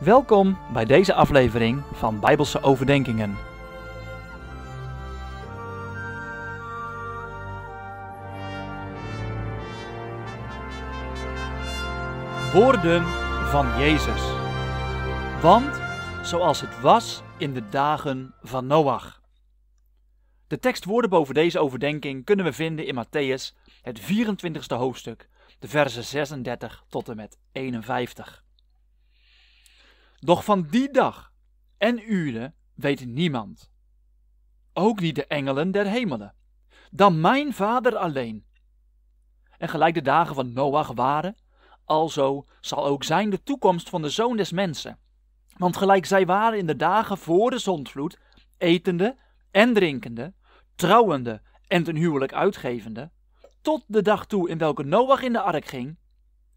Welkom bij deze aflevering van Bijbelse Overdenkingen. Woorden van Jezus. Want zoals het was in de dagen van Noach. De tekstwoorden boven deze overdenking kunnen we vinden in Matthäus, het 24ste hoofdstuk, de versen 36 tot en met 51. Doch van die dag en uren weet niemand, ook niet de engelen der hemelen, dan mijn Vader alleen. En gelijk de dagen van Noach waren, alzo zal ook zijn de toekomst van de Zoon des Mensen. Want gelijk zij waren in de dagen voor de zondvloed, etende en drinkende, trouwende en ten huwelijk uitgevende, tot de dag toe in welke Noach in de ark ging,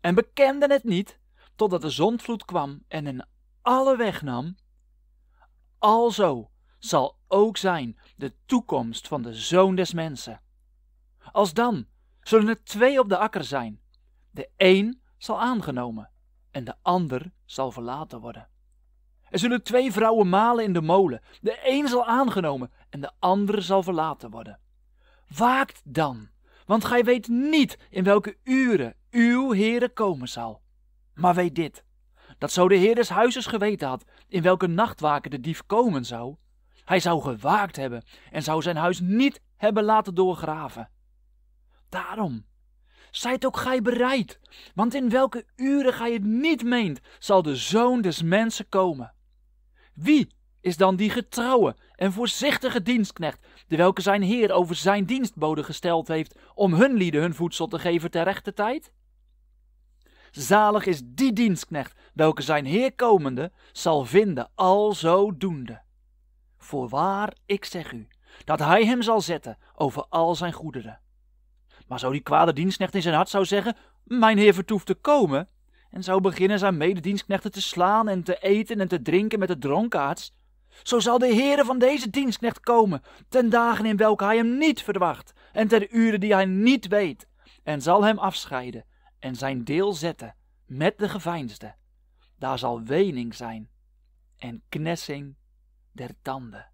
en bekenden het niet, totdat de zondvloed kwam en een alle wegnam, alzo zal ook zijn de toekomst van de zoon des mensen. Als dan zullen er twee op de akker zijn. De een zal aangenomen en de ander zal verlaten worden. Er zullen twee vrouwen malen in de molen. De een zal aangenomen en de andere zal verlaten worden. Waakt dan, want gij weet niet in welke uren uw Heere komen zal. Maar weet dit, dat zo de Heer des huizes geweten had in welke nachtwaken de dief komen zou. Hij zou gewaakt hebben en zou zijn huis niet hebben laten doorgraven. Daarom, zijt ook gij bereid, want in welke uren gij het niet meent, zal de zoon des mensen komen. Wie is dan die getrouwe en voorzichtige dienstknecht, de welke zijn heer over zijn dienstboden gesteld heeft om hun lieden hun voedsel te geven ter rechte tijd? Zalig is die dienstknecht, welke zijn heer komende zal vinden, al zo doende. Voorwaar, ik zeg u, dat hij hem zal zetten over al zijn goederen. Maar zo die kwade dienstknecht in zijn hart zou zeggen, mijn heer vertoeft te komen, en zou beginnen zijn mededienstknechten te slaan en te eten en te drinken met de dronkaards, zo zal de Heere van deze dienstknecht komen, ten dagen in welke hij hem niet verwacht, en ten uren die hij niet weet, en zal hem afscheiden, en zijn deel zetten met de geveinsde, daar zal wening zijn en knessing der tanden.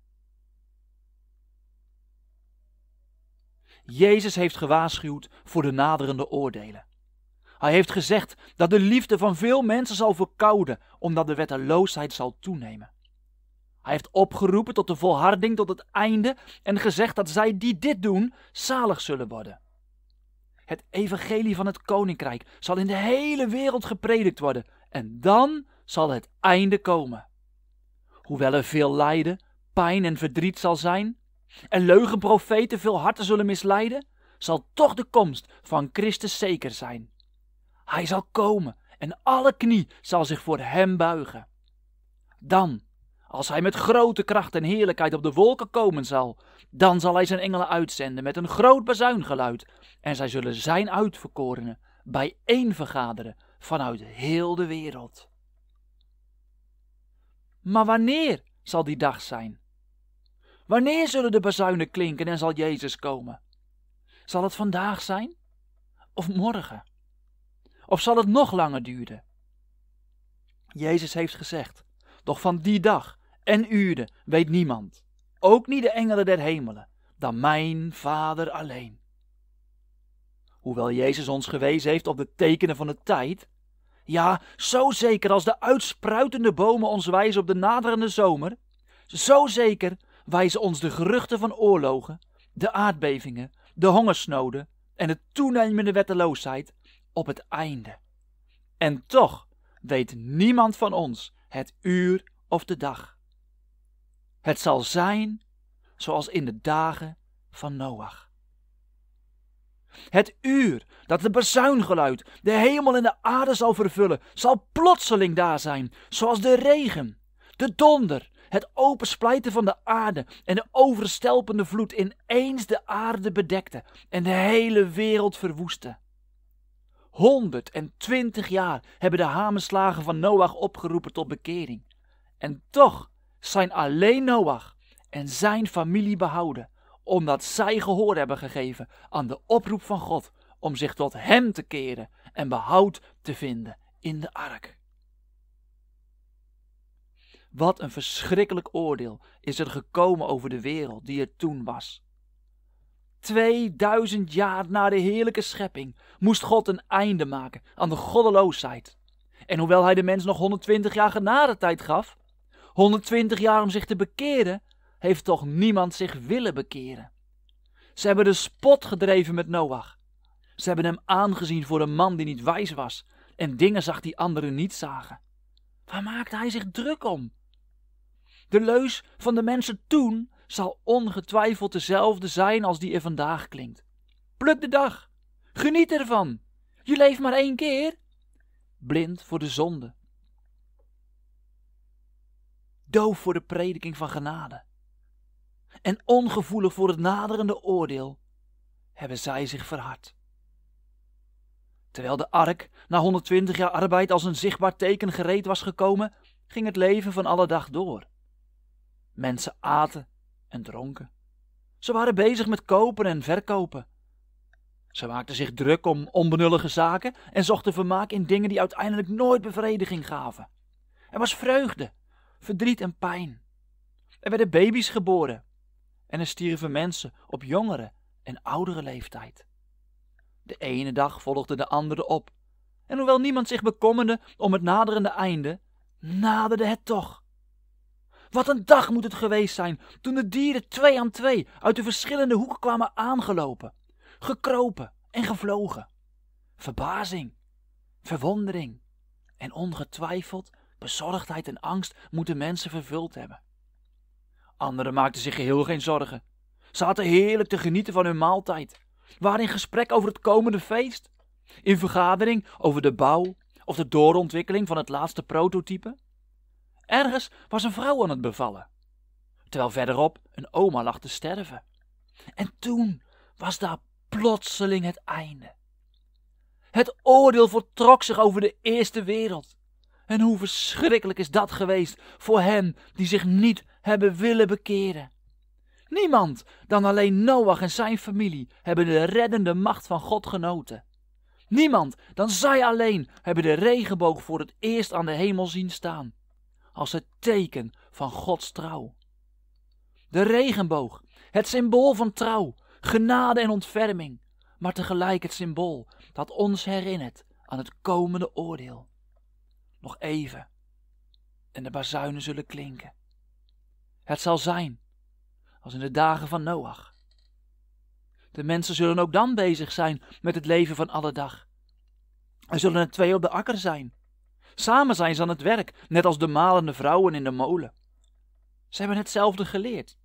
Jezus heeft gewaarschuwd voor de naderende oordelen. Hij heeft gezegd dat de liefde van veel mensen zal verkouden, omdat de wetteloosheid zal toenemen. Hij heeft opgeroepen tot de volharding tot het einde en gezegd dat zij die dit doen, zalig zullen worden. Het evangelie van het koninkrijk zal in de hele wereld gepredikt worden en dan zal het einde komen. Hoewel er veel lijden, pijn en verdriet zal zijn en leugenprofeten veel harten zullen misleiden, zal toch de komst van Christus zeker zijn. Hij zal komen en alle knie zal zich voor hem buigen. Dan als hij met grote kracht en heerlijkheid op de wolken komen zal, dan zal hij zijn engelen uitzenden met een groot bazuingeluid. En zij zullen zijn uitverkorenen bijeen vergaderen vanuit heel de wereld. Maar wanneer zal die dag zijn? Wanneer zullen de bazuinen klinken en zal Jezus komen? Zal het vandaag zijn? Of morgen? Of zal het nog langer duren? Jezus heeft gezegd: doch van die dag en uren weet niemand, ook niet de engelen der hemelen, dan mijn Vader alleen. Hoewel Jezus ons gewezen heeft op de tekenen van de tijd, ja, zo zeker als de uitspruitende bomen ons wijzen op de naderende zomer, zo zeker wijzen ons de geruchten van oorlogen, de aardbevingen, de hongersnoden en de toenemende wetteloosheid op het einde. En toch weet niemand van ons het uur of de dag. Het zal zijn zoals in de dagen van Noach. Het uur dat de bezuingeluid de hemel en de aarde zal vervullen, zal plotseling daar zijn, zoals de regen, de donder, het opensplijten van de aarde en de overstelpende vloed ineens de aarde bedekte en de hele wereld verwoestte. 120 jaar hebben de hamerslagen van Noach opgeroepen tot bekering. En toch zijn alleen Noach en zijn familie behouden, omdat zij gehoor hebben gegeven aan de oproep van God om zich tot Hem te keren en behoud te vinden in de ark. Wat een verschrikkelijk oordeel is er gekomen over de wereld die er toen was. 2000 jaar na de heerlijke schepping moest God een einde maken aan de goddeloosheid. En hoewel hij de mens nog 120 jaar genade tijd gaf, 120 jaar om zich te bekeren, heeft toch niemand zich willen bekeren. Ze hebben de spot gedreven met Noach. Ze hebben hem aangezien voor een man die niet wijs was en dingen zag die anderen niet zagen. Waar maakte hij zich druk om? De leus van de mensen toen zal ongetwijfeld dezelfde zijn als die er vandaag klinkt. Pluk de dag. Geniet ervan. Je leeft maar één keer. Blind voor de zonde. Doof voor de prediking van genade. En ongevoelig voor het naderende oordeel hebben zij zich verhard. Terwijl de ark na 120 jaar arbeid als een zichtbaar teken gereed was gekomen, ging het leven van alle dag door. Mensen aten en dronken. Ze waren bezig met kopen en verkopen. Ze maakten zich druk om onbenullige zaken en zochten vermaak in dingen die uiteindelijk nooit bevrediging gaven. Er was vreugde, verdriet en pijn. Er werden baby's geboren en er stierven mensen op jongere en oudere leeftijd. De ene dag volgde de andere op. En hoewel niemand zich bekommerde om het naderende einde, naderde het toch. Wat een dag moet het geweest zijn toen de dieren twee aan twee uit de verschillende hoeken kwamen aangelopen, gekropen en gevlogen. Verbazing, verwondering en ongetwijfeld bezorgdheid en angst moeten mensen vervuld hebben. Anderen maakten zich geheel geen zorgen, zaten heerlijk te genieten van hun maaltijd, waren in gesprek over het komende feest, in vergadering over de bouw of de doorontwikkeling van het laatste prototype. Ergens was een vrouw aan het bevallen, terwijl verderop een oma lag te sterven. En toen was daar plotseling het einde. Het oordeel vertrok zich over de eerste wereld. En hoe verschrikkelijk is dat geweest voor hen die zich niet hebben willen bekeren. Niemand dan alleen Noach en zijn familie hebben de reddende macht van God genoten. Niemand dan zij alleen hebben de regenboog voor het eerst aan de hemel zien staan als het teken van Gods trouw. De regenboog, het symbool van trouw, genade en ontferming, maar tegelijk het symbool dat ons herinnert aan het komende oordeel. Nog even, en de bazuinen zullen klinken. Het zal zijn als in de dagen van Noach. De mensen zullen ook dan bezig zijn met het leven van alle dag. Er zullen er twee op de akker zijn Samen zijn ze aan het werk, net als de malende vrouwen in de molen. Ze hebben hetzelfde geleerd.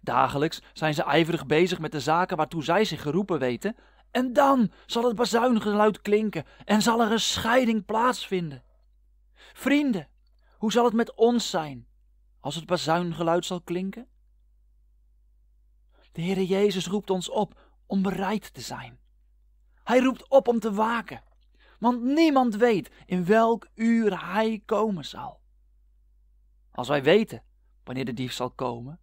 Dagelijks zijn ze ijverig bezig met de zaken waartoe zij zich geroepen weten, en dan zal het bazuingeluid klinken en zal er een scheiding plaatsvinden. Vrienden, hoe zal het met ons zijn als het bazuingeluid zal klinken? De Heere Jezus roept ons op om bereid te zijn. Hij roept op om te waken want niemand weet in welk uur hij komen zal. Als wij weten wanneer de dief zal komen,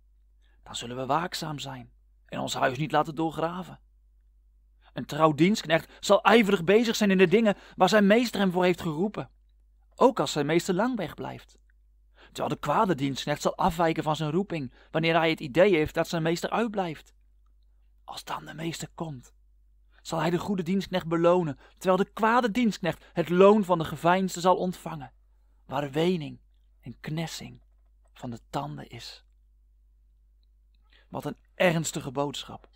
dan zullen we waakzaam zijn en ons huis niet laten doorgraven. Een trouw dienstknecht zal ijverig bezig zijn in de dingen waar zijn meester hem voor heeft geroepen, ook als zijn meester lang wegblijft. Terwijl de kwade dienstknecht zal afwijken van zijn roeping wanneer hij het idee heeft dat zijn meester uitblijft. Als dan de meester komt zal hij de goede dienstknecht belonen, terwijl de kwade dienstknecht het loon van de geveinsde zal ontvangen, waar wening en knessing van de tanden is. Wat een ernstige boodschap.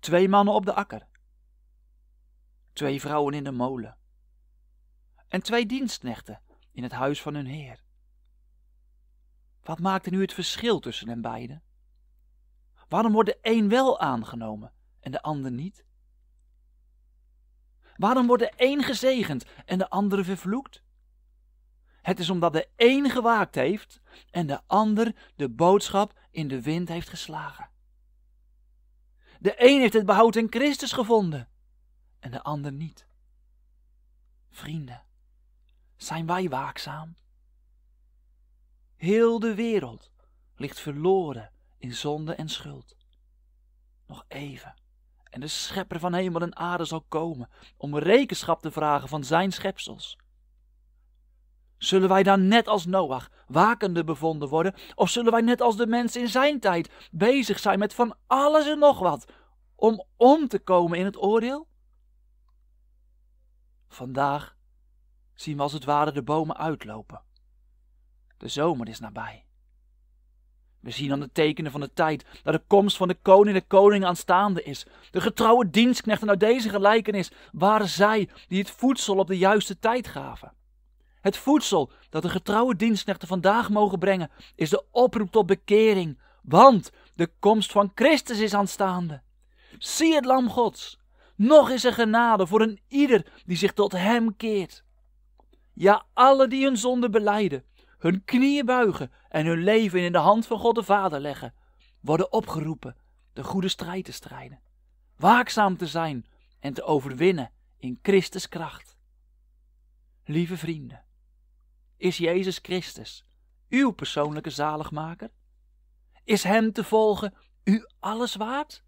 Twee mannen op de akker, twee vrouwen in de molen en twee dienstknechten in het huis van hun heer. Wat maakte nu het verschil tussen hen beiden? Waarom wordt de een wel aangenomen en de ander niet? Waarom wordt de een gezegend en de andere vervloekt? Het is omdat de een gewaakt heeft en de ander de boodschap in de wind heeft geslagen. De een heeft het behoud in Christus gevonden en de ander niet. Vrienden, zijn wij waakzaam? Heel de wereld ligt verloren in zonde en schuld. Nog even en de schepper van hemel en aarde zal komen om rekenschap te vragen van zijn schepsels. Zullen wij dan net als Noach wakende bevonden worden, of zullen wij net als de mensen in zijn tijd bezig zijn met van alles en nog wat om om te komen in het oordeel? Vandaag zien we als het ware de bomen uitlopen. De zomer is nabij. We zien aan de tekenen van de tijd dat de komst van de koning de koning aanstaande is. De getrouwe dienstknechten uit deze gelijkenis waren zij die het voedsel op de juiste tijd gaven. Het voedsel dat de getrouwe dienstknechten vandaag mogen brengen is de oproep tot bekering, want de komst van Christus is aanstaande. Zie het lam Gods. Nog is er genade voor een ieder die zich tot hem keert. Ja, alle die hun zonde beleiden hun knieën buigen en hun leven in de hand van God de Vader leggen, worden opgeroepen de goede strijd te strijden, waakzaam te zijn en te overwinnen in Christus kracht. Lieve vrienden, is Jezus Christus uw persoonlijke zaligmaker? Is Hem te volgen u alles waard?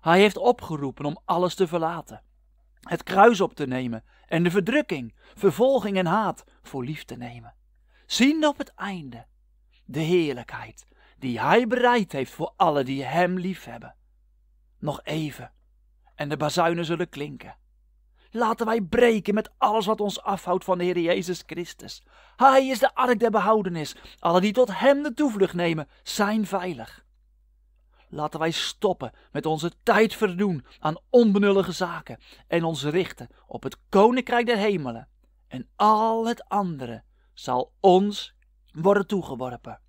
Hij heeft opgeroepen om alles te verlaten, het kruis op te nemen en de verdrukking, vervolging en haat voor lief te nemen zien op het einde de heerlijkheid die Hij bereid heeft voor alle die Hem liefhebben. Nog even en de bazuinen zullen klinken. Laten wij breken met alles wat ons afhoudt van de Heer Jezus Christus. Hij is de ark der behoudenis. Alle die tot Hem de toevlucht nemen, zijn veilig. Laten wij stoppen met onze tijd verdoen aan onbenullige zaken en ons richten op het Koninkrijk der Hemelen en al het andere zal ons worden toegeworpen.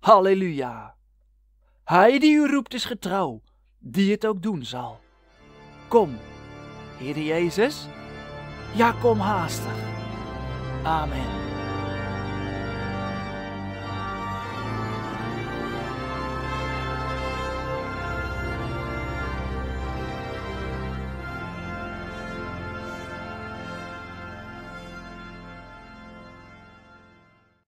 Halleluja! Hij die u roept is getrouw, die het ook doen zal. Kom, Heer Jezus, ja kom haastig. Amen.